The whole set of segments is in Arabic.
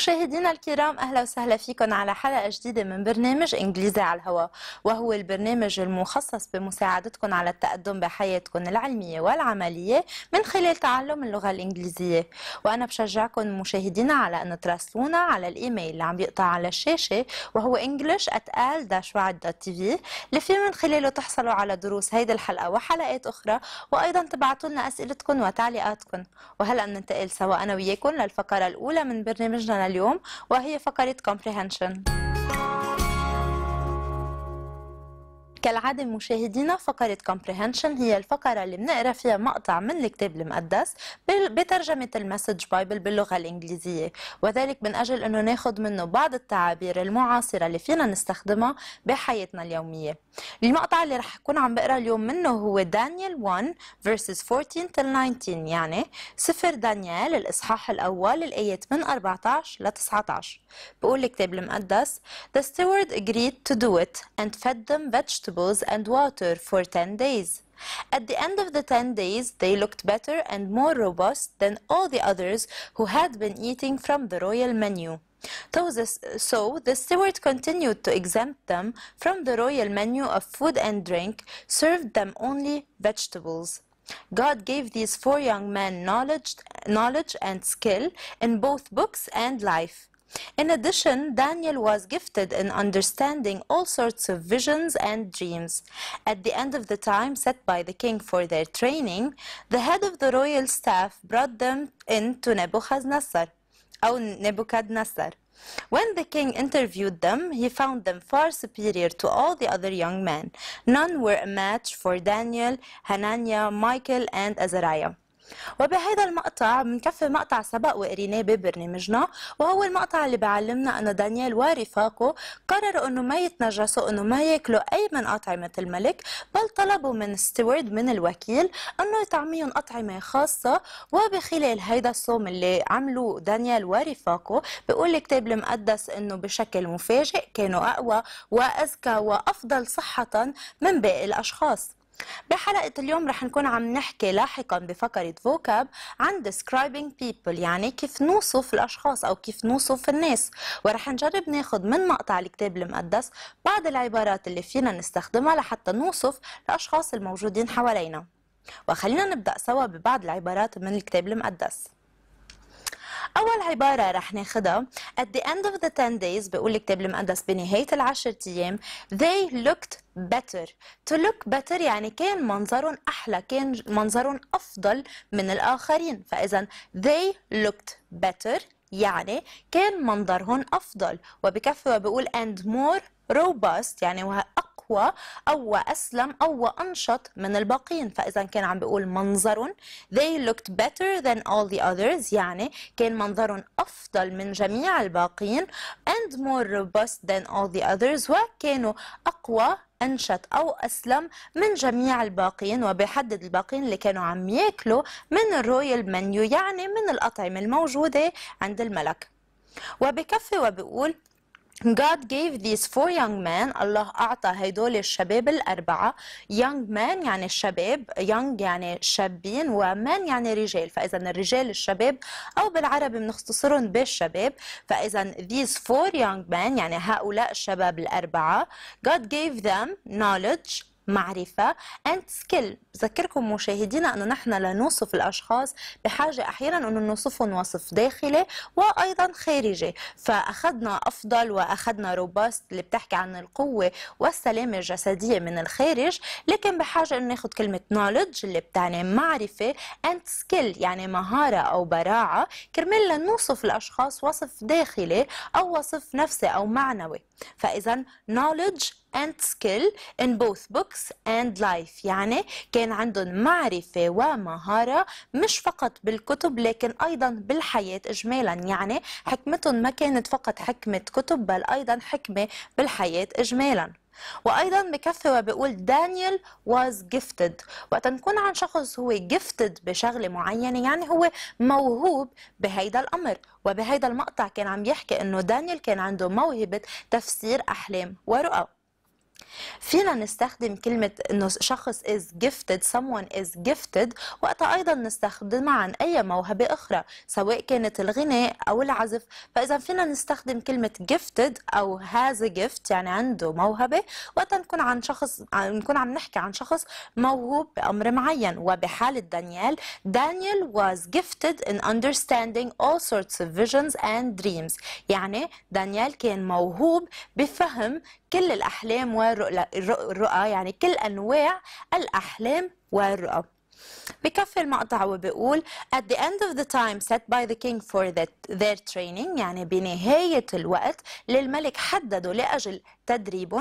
مشاهدينا الكرام اهلا وسهلا فيكم على حلقه جديده من برنامج انجليزي على الهواء وهو البرنامج المخصص بمساعدتكم على التقدم بحياتكم العلميه والعمليه من خلال تعلم اللغه الانجليزيه وانا بشجعكم مشاهدينا على ان تراسلونا على الايميل اللي عم يقطع على الشاشه وهو english@al-tv اللي في من خلاله تحصلوا على دروس هيدي الحلقه وحلقات اخرى وايضا تبعتوا لنا اسئلتكم وتعليقاتكم وهلا بننتقل سوا انا وياكم للفقره الاولى من برنامجنا اليوم وهي فقرة comprehension كالعادة مشاهدينا فقرة Comprehension هي الفقرة اللي بنقرا فيها مقطع من الكتاب المقدس بترجمة المسج بايبل باللغة الإنجليزية وذلك من أجل أنه ناخد منه بعض التعابير المعاصرة اللي فينا نستخدمها بحياتنا اليومية المقطع اللي رح أكون عم بقرا اليوم منه هو دانيال 1 verses 14 19 يعني سفر دانيال الإصحاح الأول الآيات من 14 ل 19 بقول الكتاب المقدس The steward agreed to do it and fed them vegetables vegetables and water for 10 days. At the end of the 10 days, they looked better and more robust than all the others who had been eating from the royal menu. So the steward continued to exempt them from the royal menu of food and drink, served them only vegetables. God gave these four young men knowledge, knowledge and skill in both books and life. In addition, Daniel was gifted in understanding all sorts of visions and dreams. At the end of the time set by the king for their training, the head of the royal staff brought them in to Nebuchadnezzar, oh, Nebuchadnezzar. When the king interviewed them, he found them far superior to all the other young men. None were a match for Daniel, Hananiah, Michael, and Azariah. وبهذا المقطع بنكفي مقطع سبق وقريناه ببرنامجنا وهو المقطع اللي بيعلمنا انه دانيال ورفاقه قرروا انه ما يتنجسوا انه ما ياكلوا اي من اطعمه الملك بل طلبوا من ستيوارد من الوكيل انه يطعميهم اطعمه خاصه وبخلال هيدا الصوم اللي عملوه دانيال ورفاقه بيقول الكتاب المقدس انه بشكل مفاجئ كانوا اقوى واذكى وافضل صحه من باقي الاشخاص بحلقة اليوم رح نكون عم نحكي لاحقا بفقرة فوكاب عن describing people يعني كيف نوصف الأشخاص أو كيف نوصف الناس ورح نجرب ناخد من مقطع الكتاب المقدس بعض العبارات اللي فينا نستخدمها لحتى نوصف الأشخاص الموجودين حوالينا وخلينا نبدأ سوا ببعض العبارات من الكتاب المقدس اول عباره رح ناخدها at the end of the 10 days بيقول الكتاب المقدس بنهايه العشرة ايام they looked better to look better يعني كان منظرهم احلى كان منظرهم افضل من الاخرين فاذا they looked better يعني كان منظرهم افضل وبكفي وبقول and more robust يعني وأقوى أقوى أو أسلم أو أنشط من الباقين فإذا كان عم بيقول منظر they looked better than all the others يعني كان منظرهم أفضل من جميع الباقين and more robust than all the others وكانوا أقوى أنشط أو أسلم من جميع الباقين وبيحدد الباقين اللي كانوا عم ياكلوا من الرويال منيو يعني من الأطعمة الموجودة عند الملك وبكفي وبقول God gave these four young men الله أعطى هيدول الشباب الأربعة young men يعني الشباب young يعني شابين و men يعني رجال فإذا الرجال الشباب أو بالعربي بنختصرهم بالشباب فإذا these four young men يعني هؤلاء الشباب الأربعة God gave them knowledge معرفة and skill بذكركم مشاهدينا أنه نحن لا نوصف الأشخاص بحاجة أحيانا أنه نوصفهم وصف داخلي وأيضا خارجي فأخذنا أفضل وأخذنا روباست اللي بتحكي عن القوة والسلامة الجسدية من الخارج لكن بحاجة أنه ناخذ كلمة knowledge اللي بتعني معرفة and skill يعني مهارة أو براعة كرمال لنوصف الأشخاص وصف داخلي أو وصف نفسي أو معنوي فإذا knowledge and skill in both books and life يعني كان عندهم معرفة ومهارة مش فقط بالكتب لكن أيضا بالحياة إجمالا يعني حكمتهم ما كانت فقط حكمة كتب بل أيضا حكمة بالحياة إجمالاً وايضا بكفي وبقول دانيال واز gifted وقت نكون عن شخص هو gifted بشغله معينه يعني هو موهوب بهيدا الامر وبهيدا المقطع كان عم يحكي انه دانيال كان عنده موهبه تفسير احلام ورؤى فينا نستخدم كلمة انه شخص is gifted someone is gifted وقتها ايضا نستخدمها عن اي موهبة اخرى سواء كانت الغناء او العزف فاذا فينا نستخدم كلمة gifted او has a gift يعني عنده موهبة وقتها نكون عن شخص نكون عم نحكي عن شخص موهوب بامر معين وبحالة دانيال دانيال was gifted in understanding all sorts of visions and dreams يعني دانيال كان موهوب بفهم كل الاحلام و والرؤى يعني كل أنواع الأحلام والرؤى بكفي المقطع وبيقول at the end of the time set by the king for that their training يعني بنهاية الوقت للملك حدده لأجل تدريب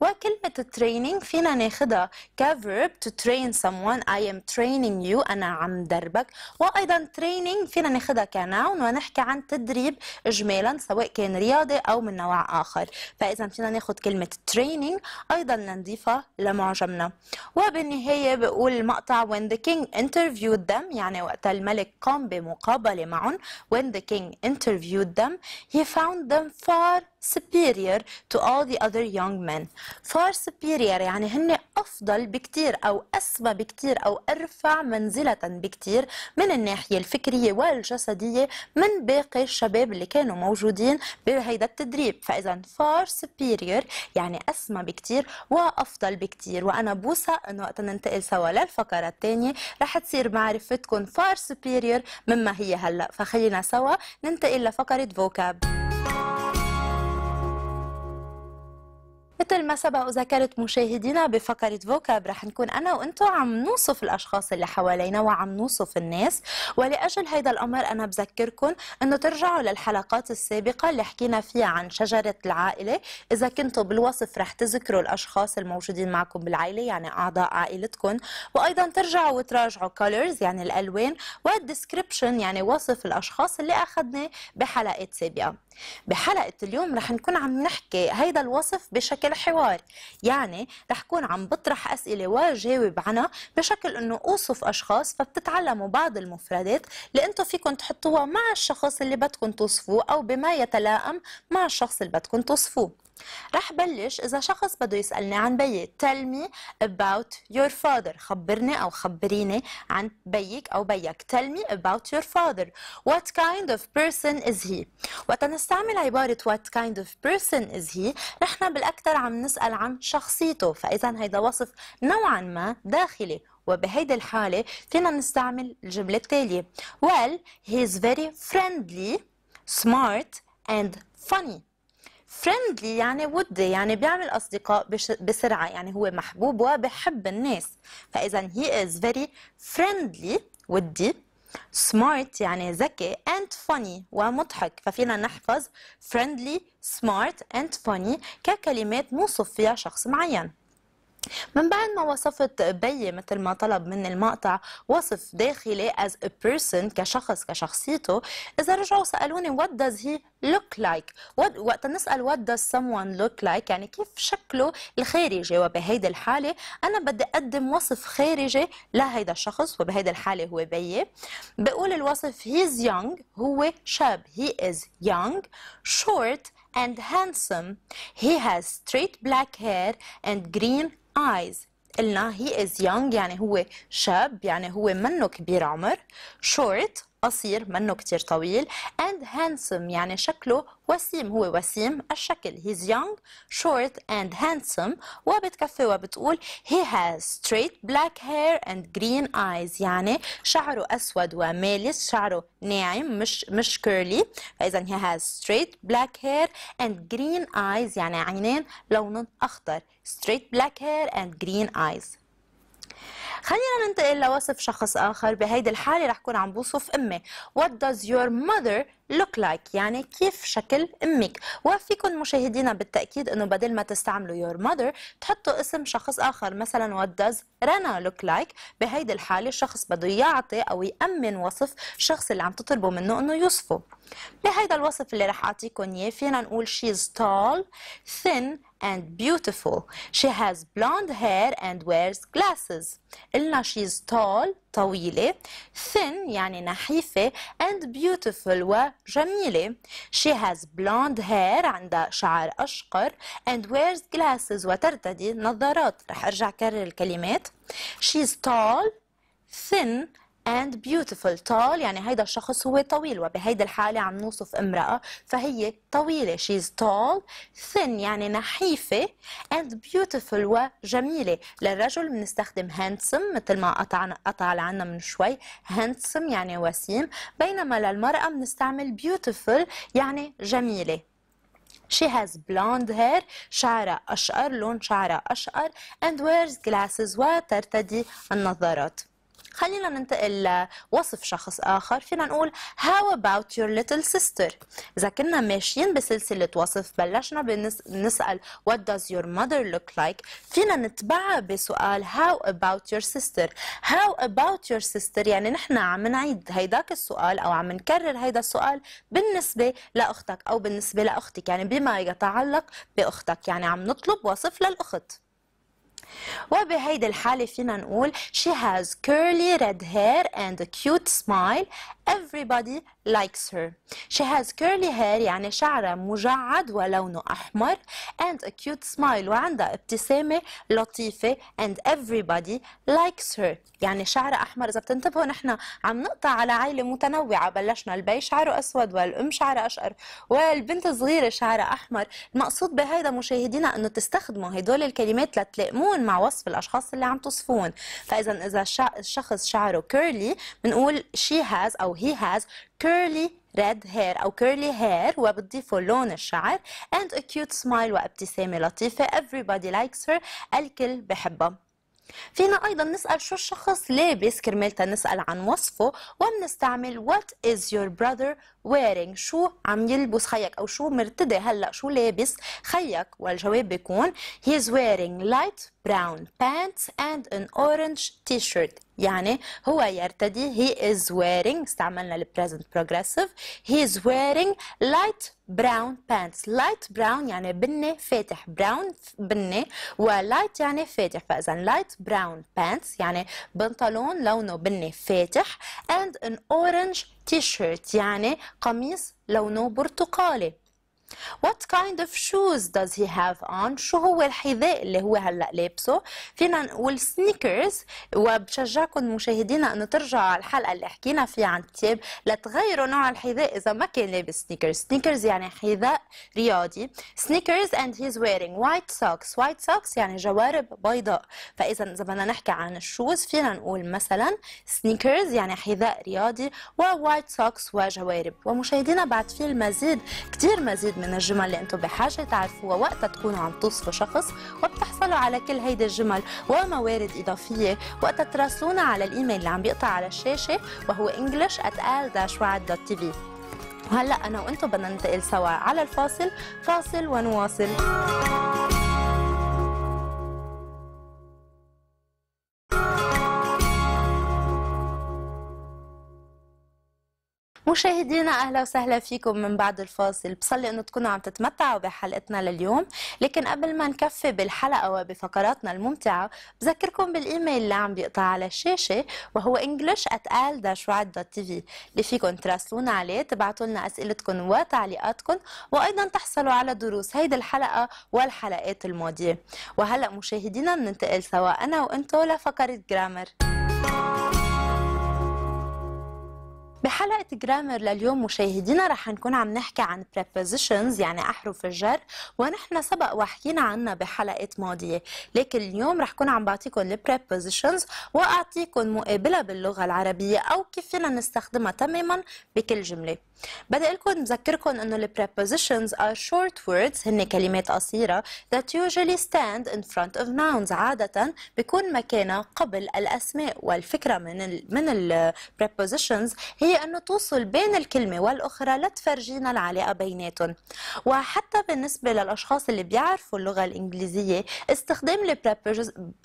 وكلمة training فينا ناخدها كverb to train someone I am training you أنا عم دربك وأيضا training فينا ناخدها كنون ونحكي عن تدريب إجمالا سواء كان رياضي أو من نوع آخر فإذا فينا ناخد كلمة training أيضا نضيفها لمعجمنا وبالنهاية بقول المقطع when the king king interviewed them يعني وقت الملك قام بمقابلة معهم when the king interviewed them he found them far superior to all the other young men far superior يعني هن أفضل بكتير أو أسمى بكتير أو أرفع منزلة بكتير من الناحية الفكرية والجسدية من باقي الشباب اللي كانوا موجودين بهيدا التدريب فإذا far superior يعني أسمى بكتير وأفضل بكتير وأنا بوسع أنه وقت ننتقل سوا للفقرة الثانية رح تصير معرفتكم far superior مما هي هلأ فخلينا سوا ننتقل لفقرة vocab مثل ما سبق وذكرت مشاهدينا بفقرة فوكاب رح نكون أنا وأنتو عم نوصف الأشخاص اللي حوالينا وعم نوصف الناس ولأجل هيدا الأمر أنا بذكركم أنه ترجعوا للحلقات السابقة اللي حكينا فيها عن شجرة العائلة إذا كنتوا بالوصف رح تذكروا الأشخاص الموجودين معكم بالعائلة يعني أعضاء عائلتكم وأيضا ترجعوا وتراجعوا colors يعني الألوان والديسكريبشن يعني وصف الأشخاص اللي أخذنا بحلقات سابقة بحلقة اليوم رح نكون عم نحكي هيدا الوصف بشكل حواري يعني رح كون عم بطرح أسئلة وجاوب عنها بشكل أنه أوصف أشخاص فبتتعلموا بعض المفردات اللي أنتم فيكم تحطوها مع الشخص اللي بدكم توصفوه أو بما يتلائم مع الشخص اللي بدكم توصفوه رح بلش إذا شخص بده يسألني عن بيي tell me about your father خبرني أو خبريني عن بيك أو بيك tell me about your father what kind of person is he وقت نستعمل عبارة what kind of person is he نحن بالأكثر عم نسأل عن شخصيته فإذا هيدا وصف نوعا ما داخلي وبهيدي الحالة فينا نستعمل الجملة التالية well he is very friendly smart and funny فريندلي يعني ودي يعني بيعمل اصدقاء بسرعه يعني هو محبوب وبحب الناس فاذا هي از فيري فريندلي ودي سمارت يعني ذكي اند فاني ومضحك ففينا نحفظ فريندلي سمارت اند فاني ككلمات نوصف فيها شخص معين من بعد ما وصفت بي مثل ما طلب من المقطع وصف داخلي as a person كشخص كشخصيته إذا رجعوا سألوني what does he look like what وقت نسأل what does someone look like يعني كيف شكله الخارجي وبهيدي الحالة أنا بدي أقدم وصف خارجي لهيدا الشخص وبهيدي الحالة هو بي بقول الوصف he's young هو شاب he is young short and handsome he has straight black hair and green eyes قلنا he is young يعني هو شاب يعني هو منه كبير عمر short قصير منه كتير طويل and handsome يعني شكله وسيم هو وسيم الشكل he's young short and handsome وبتكفي وبتقول he has straight black hair and green eyes يعني شعره أسود ومالس شعره ناعم مش مش كيرلي فإذا he has straight black hair and green eyes يعني عينين لون أخضر straight black hair and green eyes خلينا ننتقل لوصف شخص آخر بهيدي الحالة رح كون عم بوصف أمي What does your mother لوك لايك like يعني كيف شكل امك وفيكم مشاهدينا بالتاكيد انه بدل ما تستعملوا يور mother تحطوا اسم شخص اخر مثلا وات داز رنا لوك لايك بهيدي الحاله الشخص بده يعطي او يامن وصف الشخص اللي عم تطلبوا منه انه يوصفه بهيدا الوصف اللي رح اعطيكم اياه فينا نقول she's tall thin and beautiful she has blonde hair and wears glasses قلنا she's tall طويلة thin يعني نحيفة and beautiful وجميلة she has blonde hair عندها شعر أشقر and wears glasses وترتدي نظارات رح أرجع أكرر الكلمات she's tall thin and beautiful tall يعني هيدا الشخص هو طويل وبهيدي الحالة عم نوصف امرأة فهي طويلة she's tall thin يعني نحيفة and beautiful وجميلة للرجل بنستخدم handsome مثل ما قطعنا قطع لعنا من شوي handsome يعني وسيم بينما للمرأة بنستعمل beautiful يعني جميلة She has blonde hair شعرها أشقر لون شعرها أشقر and wears glasses وترتدي النظارات خلينا ننتقل لوصف شخص آخر فينا نقول how about your little sister إذا كنا ماشيين بسلسلة وصف بلشنا بنسأل what does your mother look like فينا نتبعها بسؤال how about your sister how about your sister يعني نحن عم نعيد هيداك السؤال أو عم نكرر هيدا السؤال بالنسبة لأختك أو بالنسبة لأختك يعني بما يتعلق بأختك يعني عم نطلب وصف للأخت وبهيدي الحالة فينا نقول she has curly red hair and a cute smile Everybody likes her. She has curly hair يعني شعرها مجعد ولونه أحمر and a cute smile وعندها ابتسامة لطيفة and everybody likes her. يعني شعرها أحمر إذا بتنتبهوا نحن عم نقطع على عائلة متنوعة بلشنا البي شعره أسود والأم شعرها أشقر والبنت الصغيرة شعرها أحمر المقصود بهيدا مشاهدينا أنه تستخدموا هدول الكلمات لتلائمون مع وصف الأشخاص اللي عم تصفون فإذا إذا الشخص شعره كيرلي بنقول she has أو he has curly red hair أو curly hair وبتضيفوا لون الشعر and a cute smile وابتسامة لطيفة everybody likes her الكل بحبها فينا أيضا نسأل شو الشخص لابس كرمال نسأل عن وصفه وبنستعمل what is your brother wearing شو عم يلبس خيك أو شو مرتدي هلأ شو لابس خيك والجواب بيكون he is wearing light brown pants and an orange t-shirt يعني هو يرتدي he is wearing استعملنا ال present progressive he is wearing light brown pants light brown يعني بني فاتح brown بني و light يعني فاتح فإذا light brown pants يعني بنطلون لونه بني فاتح and an orange t-shirt يعني قميص لونه برتقالي What kind of shoes does he have on شو هو الحذاء اللي هو هلا لابسه فينا نقول سنيكرز وبشجعكم مشاهدينا انه ترجعوا على الحلقه اللي حكينا فيها عن التياب لتغيروا نوع الحذاء اذا ما كان لابس سنيكرز سنيكرز يعني حذاء رياضي سنيكرز and he's wearing white socks white socks يعني جوارب بيضاء فاذا اذا بدنا نحكي عن الشوز فينا نقول مثلا سنيكرز يعني حذاء رياضي ووايت سوكس وجوارب ومشاهدينا بعد في المزيد كثير مزيد من الجمل اللي انتم بحاجه تعرفوها وقتها تكونوا عم توصفوا شخص وبتحصلوا على كل هيدي الجمل وموارد اضافيه وقتها تراسلونا على الايميل اللي عم بيقطع على الشاشه وهو english@al-waad.tv وهلا انا وانتم بدنا ننتقل سوا على الفاصل فاصل ونواصل مشاهدينا اهلا وسهلا فيكم من بعد الفاصل بصلي انه تكونوا عم تتمتعوا بحلقتنا لليوم لكن قبل ما نكفي بالحلقه وبفقراتنا الممتعه بذكركم بالايميل اللي عم بيقطع على الشاشه وهو englishal wadtv اللي فيكم تراسلونا عليه تبعتوا لنا اسئلتكم وتعليقاتكم وايضا تحصلوا على دروس هيدي الحلقه والحلقات الماضيه وهلا مشاهدينا بننتقل سوا انا وانتو لفقره جرامر بحلقة جرامر لليوم مشاهدينا رح نكون عم نحكي عن prepositions يعني أحرف الجر ونحن سبق وحكينا عنها بحلقة ماضية لكن اليوم رح كون عم بعطيكم prepositions وأعطيكم مقابلة باللغة العربية أو كيف فينا نستخدمها تماما بكل جملة بدي لكم مذكركم انه ال prepositions are short words هن كلمات قصيرة that usually stand in front of nouns عادة بيكون مكانها قبل الأسماء والفكرة من الـ من ال prepositions هي انه توصل بين الكلمة والأخرى لتفرجينا العلاقة بيناتهم وحتى بالنسبة للأشخاص اللي بيعرفوا اللغة الإنجليزية استخدام ال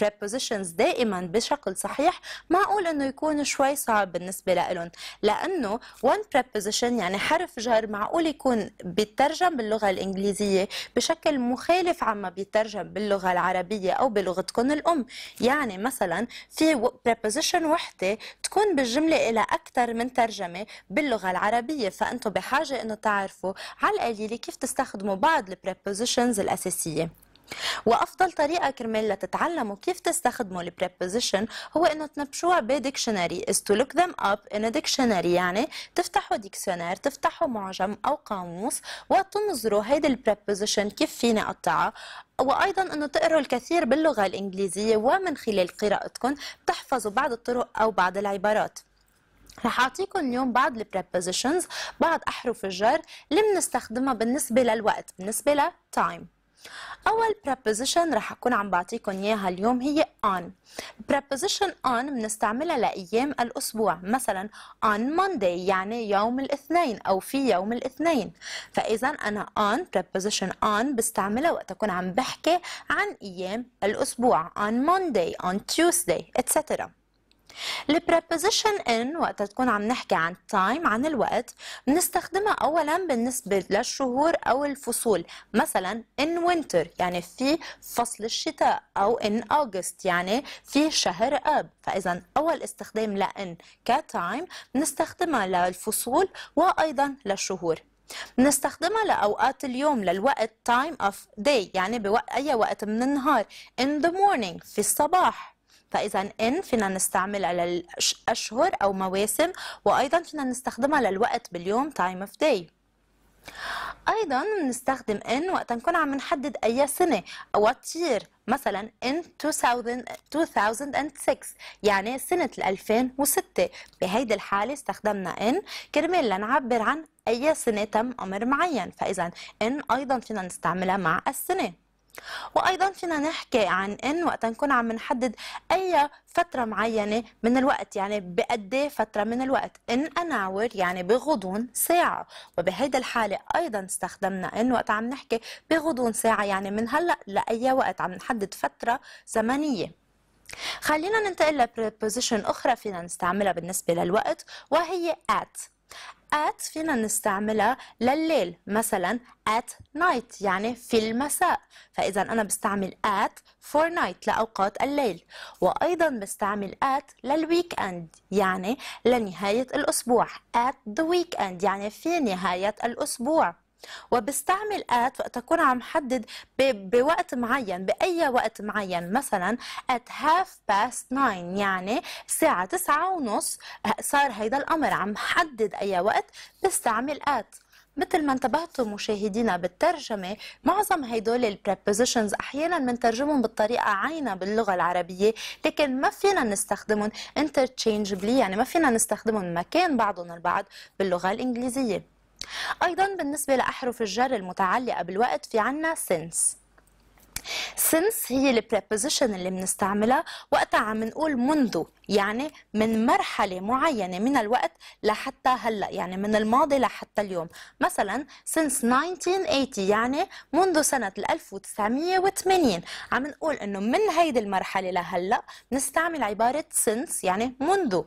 prepositions دائما بشكل صحيح معقول انه يكون شوي صعب بالنسبة لهم لأنه one preposition يعني حرف جر معقول يكون بيترجم باللغه الانجليزيه بشكل مخالف عما بيترجم باللغه العربيه او بلغتكم الام يعني مثلا في preposition وحده تكون بالجمله إلى اكثر من ترجمه باللغه العربيه فانتم بحاجه انه تعرفوا على القليله كيف تستخدموا بعض البريبوزيشنز الاساسيه وافضل طريقه كرمال لتتعلموا كيف تستخدموا البريبوزيشن هو انه تنبشوها بديكشنري is to look them up in a dictionary يعني تفتحوا ديكشنار تفتحوا معجم او قاموس وتنظروا هيدي البريبوزيشن كيف فيني اقطعها وايضا انه تقروا الكثير باللغه الانجليزيه ومن خلال قراءتكم بتحفظوا بعض الطرق او بعض العبارات رح اعطيكم اليوم بعض البريبوزيشنز بعض احرف الجر اللي بنستخدمها بالنسبه للوقت بالنسبه لتايم اول preposition رح اكون عم بعطيكم اياها اليوم هي on preposition on بنستعملها لايام الاسبوع مثلا on Monday يعني يوم الاثنين او في يوم الاثنين فاذا انا on preposition on بستعملها وقت اكون عم بحكي عن ايام الاسبوع on Monday on Tuesday etc البريبوزيشن ان وقت تكون عم نحكي عن تايم عن الوقت بنستخدمها اولا بالنسبه للشهور او الفصول مثلا ان وينتر يعني في فصل الشتاء او ان اوغست يعني في شهر اب فاذا اول استخدام لان كتايم بنستخدمها للفصول وايضا للشهور بنستخدمها لأوقات اليوم للوقت time of day يعني بأي أي وقت من النهار in the morning في الصباح فاذا ان فينا نستعمل على او مواسم وايضا فينا نستخدمها للوقت باليوم تايم اوف داي ايضا بنستخدم ان وقت نكون عم نحدد اي سنه او تير مثلا in 2006 يعني سنة 2006 بهيدي الحالة استخدمنا in كرمال لنعبر عن أي سنة تم أمر معين فإذا in أيضا فينا نستعملها مع السنة وايضا فينا نحكي عن ان وقت نكون عم نحدد اي فتره معينه من الوقت يعني بقد فتره من الوقت ان اناور يعني بغضون ساعه وبهيدا الحاله ايضا استخدمنا ان وقت عم نحكي بغضون ساعه يعني من هلا لاي وقت عم نحدد فتره زمنيه خلينا ننتقل لبريبوزيشن أخرى فينا نستعملها بالنسبة للوقت وهي at at فينا نستعملها لليل مثلا at night يعني في المساء فإذا أنا بستعمل at for night لأوقات الليل وأيضا بستعمل at للويك أند يعني لنهاية الأسبوع at the weekend يعني في نهاية الأسبوع وبستعمل at اكون عم حدد بوقت معين بأي وقت معين مثلا at half past nine يعني الساعة تسعة ونص آه، صار هيدا الأمر عم حدد أي وقت بستعمل at مثل ما انتبهتوا مشاهدينا بالترجمة معظم هدول البريبوزيشنز أحيانا بنترجمهم بالطريقة عينة باللغة العربية لكن ما فينا نستخدمهم انترتشينجبلي يعني ما فينا نستخدمهم مكان بعضهم البعض باللغة الإنجليزية أيضا بالنسبة لأحرف الجر المتعلقة بالوقت في عنا since since هي البريبوزيشن اللي بنستعملها وقتها عم نقول منذ يعني من مرحلة معينة من الوقت لحتى هلا يعني من الماضي لحتى اليوم مثلا since 1980 يعني منذ سنة 1980 عم نقول انه من هيدي المرحلة لهلا بنستعمل عبارة since يعني منذ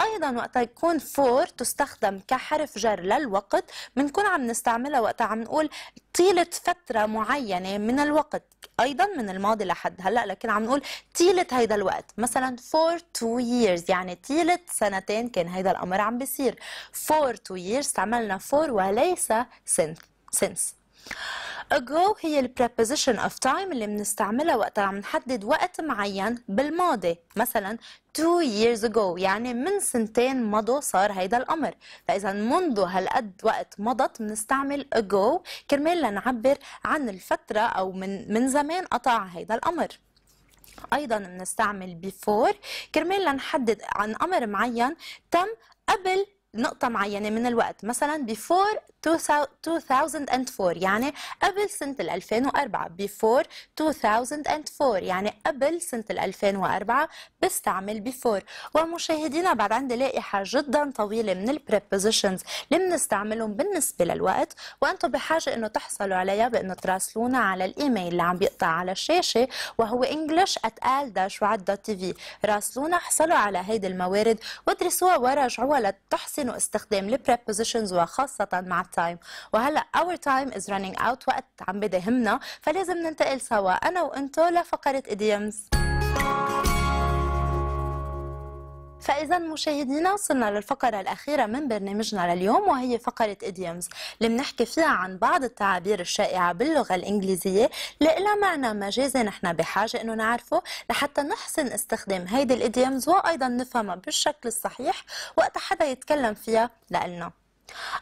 ايضا وقت يكون فور تستخدم كحرف جر للوقت بنكون عم نستعملها وقت عم نقول طيلة فترة معينة من الوقت ايضا من الماضي لحد هلا لكن عم نقول طيلة هيدا الوقت مثلا فور تو ييرز يعني طيلة سنتين كان هيدا الامر عم بيصير فور تو ييرز استعملنا فور وليس سنس since ago هي ال preposition of time اللي بنستعملها وقت عم نحدد وقت معين بالماضي مثلا two years ago يعني من سنتين مضوا صار هيدا الأمر فإذا منذ هالقد وقت مضت بنستعمل ago كرمال لنعبر عن الفترة أو من من زمان قطع هيدا الأمر ايضا بنستعمل before كرمال لنحدد عن امر معين تم قبل نقطة معينة من الوقت مثلا before 2004 يعني قبل سنة 2004 before 2004 يعني قبل سنة 2004 بستعمل before ومشاهدينا بعد عندي لائحة جدا طويلة من prepositions اللي بنستعملهم بالنسبة للوقت وأنتم بحاجة أنه تحصلوا عليها بأنه تراسلونا على الإيميل اللي عم بيقطع على الشاشة وهو English at al راسلونا احصلوا على هيدي الموارد وادرسوها وراجعوها لتحصل يمكنه استخدام البريبوزيشنز وخاصة مع التايم وهلا اور تايم از running اوت وقت عم بدهمنا فلازم ننتقل سوا أنا وأنتو لفقرة idioms فإذا مشاهدينا وصلنا للفقرة الأخيرة من برنامجنا لليوم وهي فقرة إديومز اللي بنحكي فيها عن بعض التعابير الشائعة باللغة الإنجليزية اللي معنى مجازي نحن بحاجة إنه نعرفه لحتى نحسن استخدام هيدي الإديومز وأيضا نفهمها بالشكل الصحيح وقت حدا يتكلم فيها لإلنا.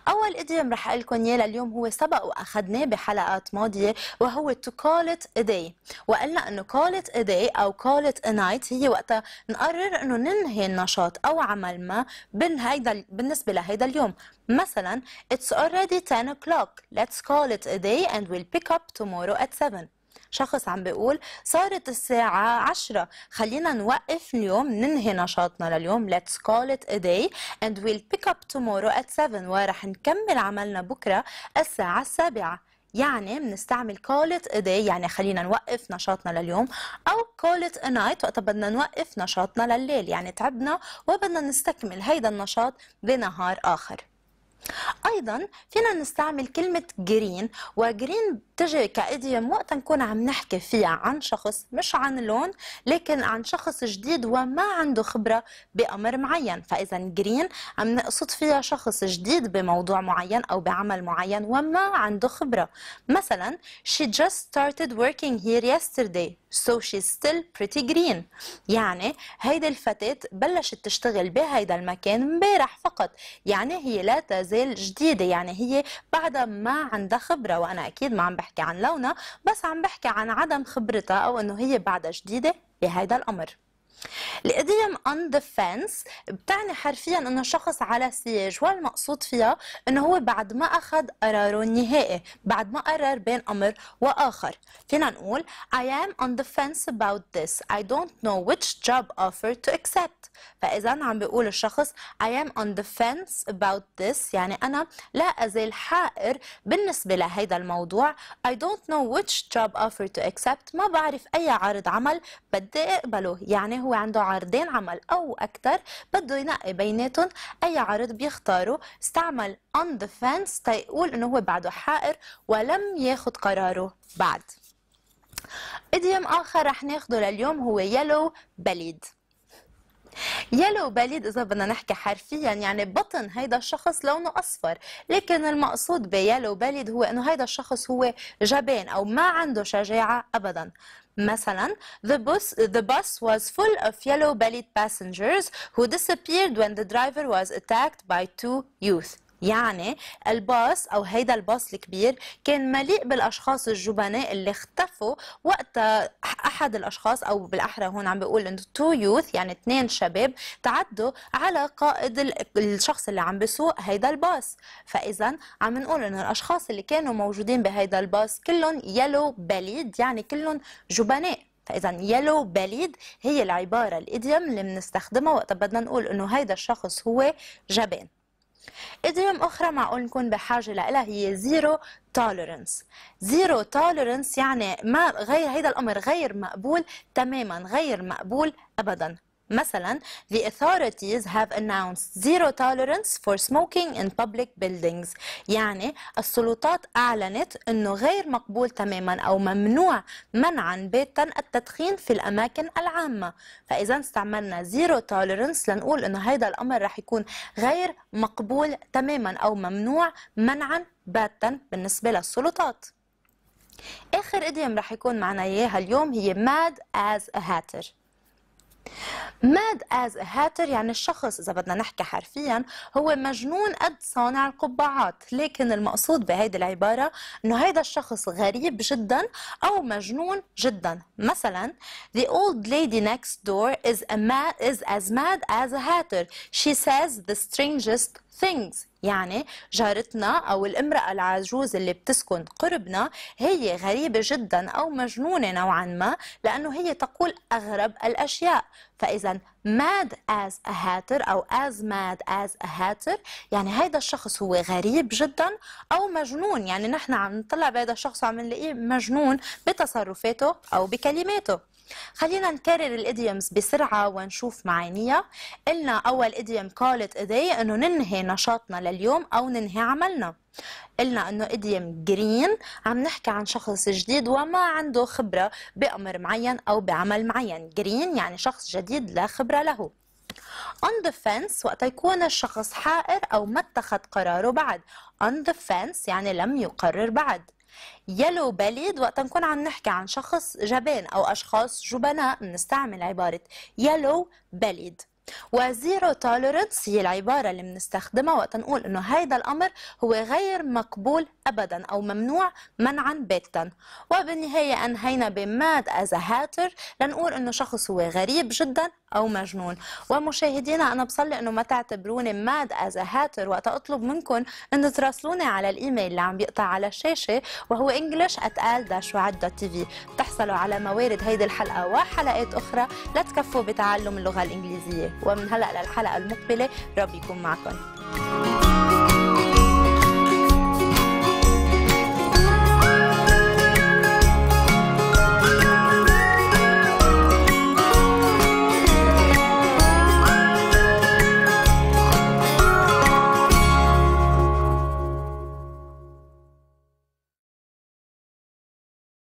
أول إديوم رح أقول لكم إياه لليوم هو سبق وأخذناه بحلقات ماضية وهو to call it a day وقلنا إنه call it a day أو call it a night هي وقتها نقرر إنه ننهي النشاط أو عمل ما هيدا بالنسبة لهيدا اليوم مثلا it's already 10 o'clock let's call it a day and we'll pick up tomorrow at 7 شخص عم بيقول صارت الساعة 10 خلينا نوقف اليوم ننهي نشاطنا لليوم let's call it a day and we'll pick up tomorrow at 7 ورح نكمل عملنا بكرة الساعة السابعة يعني بنستعمل call it a day يعني خلينا نوقف نشاطنا لليوم أو call it a night وقت بدنا نوقف نشاطنا لليل يعني تعبنا وبدنا نستكمل هيدا النشاط بنهار آخر أيضا فينا نستعمل كلمة green green بتجي كايديوم وقت نكون عم نحكي فيها عن شخص مش عن لون لكن عن شخص جديد وما عنده خبره بامر معين فاذا جرين عم نقصد فيها شخص جديد بموضوع معين او بعمل معين وما عنده خبره مثلا she just started working here yesterday so she's still pretty green يعني هيدي الفتاة بلشت تشتغل بهيدا المكان امبارح فقط يعني هي لا تزال جديدة يعني هي بعدها ما عندها خبرة وأنا أكيد ما عم بحكي بحكي عن لونها بس عم بحكي عن عدم خبرتها أو أنه هي بعدها جديدة بهذا الأمر الإديم on the fence بتعني حرفيا انه شخص على سياج والمقصود فيها انه هو بعد ما اخذ قراره النهائي بعد ما قرر بين امر واخر فينا نقول I am on the fence about this I don't know which job offer to accept فاذا عم بيقول الشخص I am on the fence about this يعني انا لا ازال حائر بالنسبة لهذا الموضوع I don't know which job offer to accept ما بعرف اي عرض عمل بدي اقبله يعني هو هو عنده عرضين عمل أو اكثر بده ينقي بيناتهم أي عرض بيختاره استعمل on the fence تيقول إنه هو بعده حائر ولم ياخذ قراره بعد إديوم آخر رح ناخده لليوم هو يلو بليد يلو بليد اذا بدنا نحكي حرفيا يعني بطن هيدا الشخص لونه اصفر لكن المقصود بيلو بليد هو انه هيدا الشخص هو جبان او ما عنده شجاعه ابدا مثلا the bus, the bus was full of yellow-bellied passengers who disappeared when the driver was attacked by two youth يعني الباص او هيدا الباص الكبير كان مليء بالاشخاص الجبناء اللي اختفوا وقت احد الاشخاص او بالاحرى هون عم بيقول انه تو يوث يعني اثنين شباب تعدوا على قائد الشخص اللي عم بيسوق هيدا الباص فاذا عم نقول انه الاشخاص اللي كانوا موجودين بهيدا الباص كلهم يلو بليد يعني كلهم جبناء فاذا يلو بليد هي العباره الايديوم اللي بنستخدمها وقت بدنا نقول انه هيدا الشخص هو جبان إديوم أخرى معقول نكون بحاجة لها هي زيرو توليرنس زيرو توليرنس يعني ما غير هذا الأمر غير مقبول تماما غير مقبول أبدا مثلا the authorities have announced zero tolerance for smoking in public buildings يعني السلطات أعلنت أنه غير مقبول تماما أو ممنوع منعا باتا التدخين في الأماكن العامة فإذا استعملنا zero tolerance لنقول أنه هذا الأمر رح يكون غير مقبول تماما أو ممنوع منعا باتا بالنسبة للسلطات آخر إديم رح يكون معنا إياها اليوم هي mad as a hatter ماد از هاتر يعني الشخص اذا بدنا نحكي حرفيا هو مجنون قد صانع القبعات لكن المقصود بهيدي العباره انه هيدا الشخص غريب جدا او مجنون جدا مثلا the old lady next door is a mad is as mad as a hatter she says the strangest things يعني جارتنا أو الامرأة العجوز اللي بتسكن قربنا هي غريبة جدا أو مجنونة نوعا ما لأنه هي تقول أغرب الأشياء فإذا mad as a hatter أو as mad as a hatter يعني هذا الشخص هو غريب جدا أو مجنون يعني نحن عم نطلع بهذا الشخص وعم نلاقيه مجنون بتصرفاته أو بكلماته خلينا نكرر الايديومز بسرعه ونشوف معانيها قلنا اول ايديوم قالت ايدي انه ننهي نشاطنا لليوم او ننهي عملنا قلنا انه ايديوم جرين عم نحكي عن شخص جديد وما عنده خبره بامر معين او بعمل معين جرين يعني شخص جديد لا خبره له on the fence وقت يكون الشخص حائر او ما اتخذ قراره بعد on the fence يعني لم يقرر بعد يلو بليد وقت نكون عم نحكي عن شخص جبان أو أشخاص جبناء بنستعمل عبارة يلو بليد وزيرو توليرنس هي العبارة اللي بنستخدمها وقت نقول إنه هيدا الأمر هو غير مقبول أبدا أو ممنوع منعا باتا وبالنهاية أنهينا بماد أز هاتر لنقول إنه شخص هو غريب جدا أو مجنون ومشاهدينا أنا بصلي إنه ما تعتبروني ماد أز هاتر وقت أطلب منكم إنه تراسلوني على الإيميل اللي عم بيقطع على الشاشة وهو English at al-tv بتحصلوا على موارد هيدي الحلقة وحلقات أخرى لتكفوا بتعلم اللغة الإنجليزية ومن هلا للحلقه المقبله ربي يكون معكم